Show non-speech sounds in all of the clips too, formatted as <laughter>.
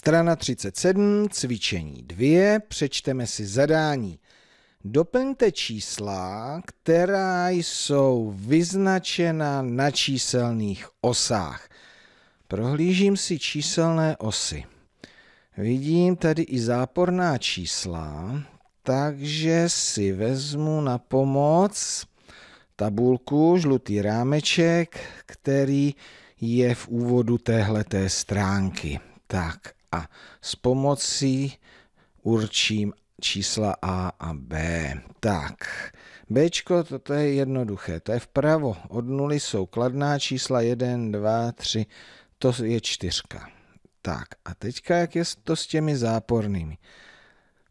Strana 37, cvičení 2, přečteme si zadání. Doplňte čísla, která jsou vyznačena na číselných osách. Prohlížím si číselné osy. Vidím tady i záporná čísla, takže si vezmu na pomoc tabulku, žlutý rámeček, který je v úvodu téhleté stránky. Tak a s pomocí určím čísla A a B. Tak, B, to je jednoduché, to je vpravo. Od nuly jsou kladná čísla 1, 2, 3, to je čtyřka. Tak, a teďka jak je to s těmi zápornými?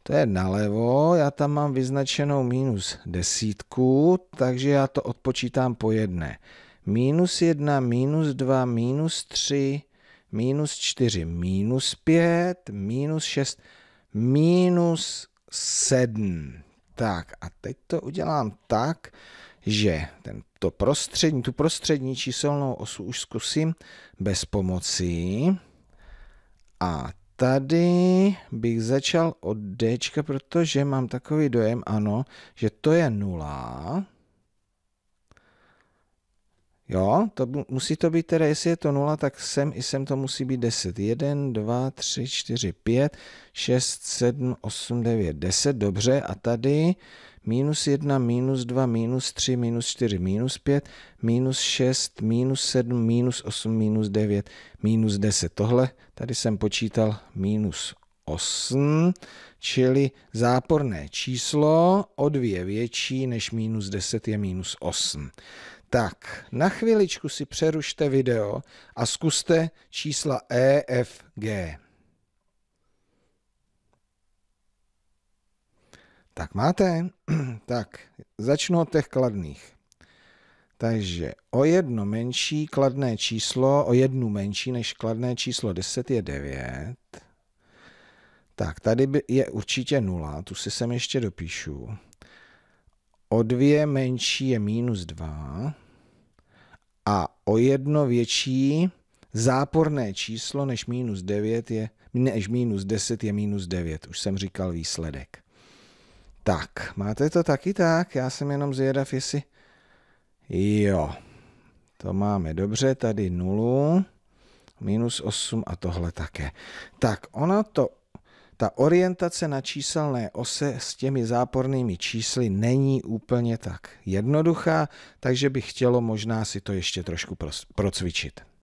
To je nalevo, já tam mám vyznačenou minus desítku, takže já to odpočítám po jedné. Minus jedna, minus dva, minus tři, minus 4, minus 5, minus 6, minus 7. Tak a teď to udělám tak, že ten, to prostřední, tu prostřední číselnou osu už zkusím bez pomoci. A tady bych začal od D, protože mám takový dojem, ano, že to je 0. Jo, to musí to být teda, jestli je to 0, tak sem i sem to musí být 10. 1, 2, 3, 4, 5, 6, 7, 8, 9, 10, dobře. A tady minus 1, minus 2, minus 3, minus 4, minus 5, minus 6, minus 7, minus 8, minus 9, minus 10. Tohle tady jsem počítal minus 8, čili záporné číslo o 2 větší než minus 10 je minus 8. Tak, na chviličku si přerušte video a zkuste čísla E, F, G. Tak máte? <clears throat> tak, začnu od těch kladných. Takže o jedno menší kladné číslo, o jednu menší než kladné číslo 10 je 9. Tak, tady je určitě nula, tu si sem ještě dopíšu. O dvě menší je minus dva a o jedno větší záporné číslo než minus devět je, než minus deset je minus devět. už jsem říkal výsledek. Tak, máte to taky tak? Já jsem jenom zvědav, jestli... Jo, to máme dobře, tady nulu, minus 8 a tohle také. Tak, ono to ta orientace na číselné ose s těmi zápornými čísly není úplně tak jednoduchá, takže bych chtělo možná si to ještě trošku procvičit.